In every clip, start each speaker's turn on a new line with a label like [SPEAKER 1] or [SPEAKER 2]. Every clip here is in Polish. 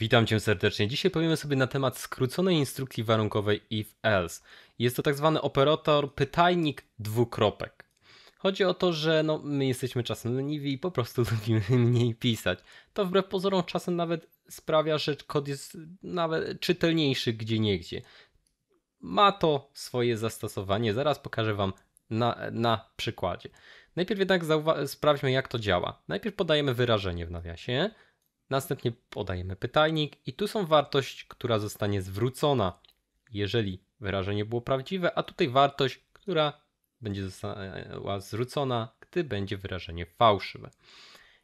[SPEAKER 1] Witam Cię serdecznie. Dzisiaj powiemy sobie na temat skróconej instrukcji warunkowej if-else. Jest to tak zwany operator pytajnik dwukropek. Chodzi o to, że no, my jesteśmy czasem leniwi i po prostu lubimy mniej pisać. To wbrew pozorom czasem nawet sprawia, że kod jest nawet czytelniejszy gdzie niegdzie. Ma to swoje zastosowanie, zaraz pokażę Wam na, na przykładzie. Najpierw jednak sprawdźmy jak to działa. Najpierw podajemy wyrażenie w nawiasie, Następnie podajemy pytajnik i tu są wartość, która zostanie zwrócona, jeżeli wyrażenie było prawdziwe, a tutaj wartość, która będzie została zwrócona, gdy będzie wyrażenie fałszywe.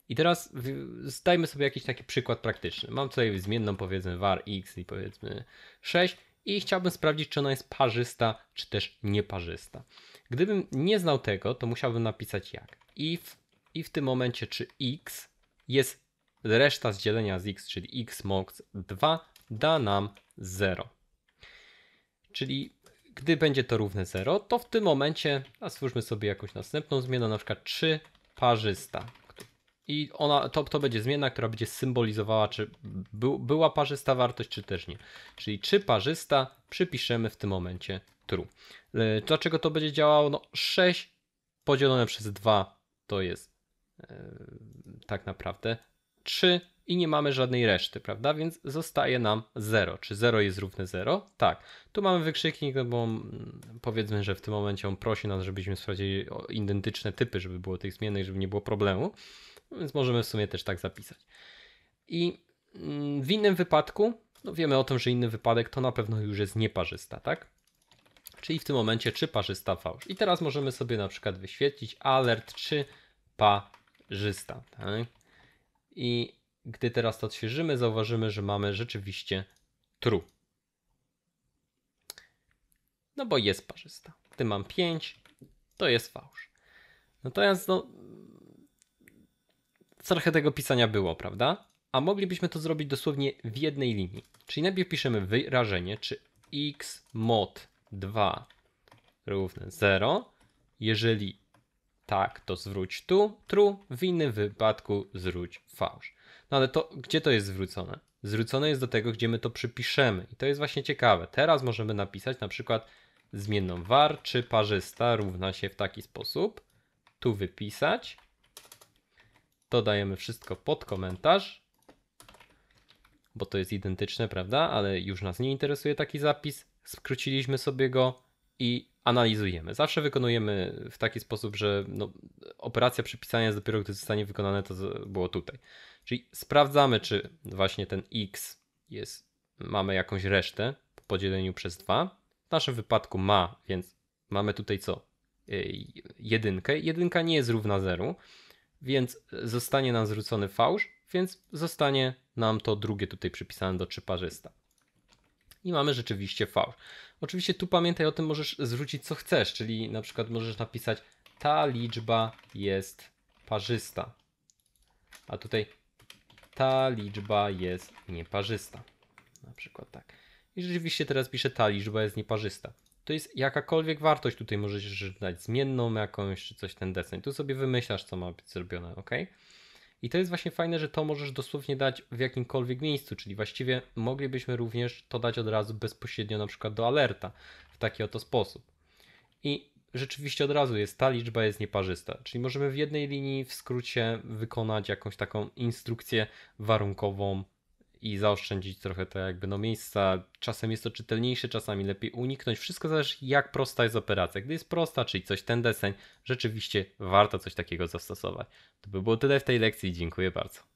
[SPEAKER 1] I teraz zdajmy sobie jakiś taki przykład praktyczny. Mam tutaj zmienną powiedzmy var x i powiedzmy 6 i chciałbym sprawdzić, czy ona jest parzysta, czy też nieparzysta. Gdybym nie znał tego, to musiałbym napisać jak if i w tym momencie, czy x jest reszta z dzielenia z x, czyli x moc 2 da nam 0. Czyli gdy będzie to równe 0, to w tym momencie, a stwórzmy sobie jakąś następną zmianę, na przykład 3 parzysta. I ona, to, to będzie zmiana, która będzie symbolizowała, czy by, była parzysta wartość, czy też nie. Czyli 3 parzysta przypiszemy w tym momencie true. E, dlaczego to będzie działało? No 6 podzielone przez 2 to jest yy, tak naprawdę 3 i nie mamy żadnej reszty, prawda? Więc zostaje nam 0. Czy 0 jest równe 0? Tak. Tu mamy wykrzyknik, no bo mm, powiedzmy, że w tym momencie on prosi nas, żebyśmy sprawdzili identyczne typy, żeby było tych zmiennych, żeby nie było problemu. Więc możemy w sumie też tak zapisać. I mm, w innym wypadku, no wiemy o tym, że inny wypadek to na pewno już jest nieparzysta, tak? Czyli w tym momencie czy parzysta fałsz. I teraz możemy sobie na przykład wyświetlić alert czy parzysta. Tak? I gdy teraz to odświeżymy, zauważymy, że mamy rzeczywiście true. No bo jest parzysta. Gdy mam 5, to jest fałsz. Natomiast no, trochę tego pisania było, prawda? A moglibyśmy to zrobić dosłownie w jednej linii. Czyli najpierw piszemy wyrażenie, czy x mod 2 równe 0, jeżeli tak, to zwróć tu true, w innym wypadku zwróć fałsz. No ale to gdzie to jest zwrócone? Zwrócone jest do tego, gdzie my to przypiszemy. I to jest właśnie ciekawe. Teraz możemy napisać na przykład zmienną var czy parzysta równa się w taki sposób. Tu wypisać. Dodajemy wszystko pod komentarz, bo to jest identyczne, prawda? Ale już nas nie interesuje taki zapis. Skróciliśmy sobie go i analizujemy. Zawsze wykonujemy w taki sposób, że no, operacja przypisania jest dopiero gdy zostanie wykonane to było tutaj. Czyli sprawdzamy, czy właśnie ten x jest, mamy jakąś resztę po podzieleniu przez 2. W naszym wypadku ma, więc mamy tutaj co? Y, jedynkę. Jedynka nie jest równa 0, więc zostanie nam zwrócony fałsz, więc zostanie nam to drugie tutaj przypisane do 3 parzysta i mamy rzeczywiście v Oczywiście tu pamiętaj o tym, możesz zwrócić co chcesz, czyli na przykład możesz napisać ta liczba jest parzysta, a tutaj ta liczba jest nieparzysta. Na przykład tak. I rzeczywiście teraz piszę ta liczba jest nieparzysta. To jest jakakolwiek wartość, tutaj możesz dać zmienną jakąś, czy coś ten deseń. Tu sobie wymyślasz, co ma być zrobione, ok? I to jest właśnie fajne, że to możesz dosłownie dać w jakimkolwiek miejscu, czyli właściwie moglibyśmy również to dać od razu bezpośrednio na przykład do alerta w taki oto sposób. I rzeczywiście od razu jest, ta liczba jest nieparzysta, czyli możemy w jednej linii w skrócie wykonać jakąś taką instrukcję warunkową i zaoszczędzić trochę te jakby no miejsca. Czasem jest to czytelniejsze, czasami lepiej uniknąć. Wszystko zależy jak prosta jest operacja. Gdy jest prosta, czyli coś ten deseń, rzeczywiście warto coś takiego zastosować. To by było tyle w tej lekcji. Dziękuję bardzo.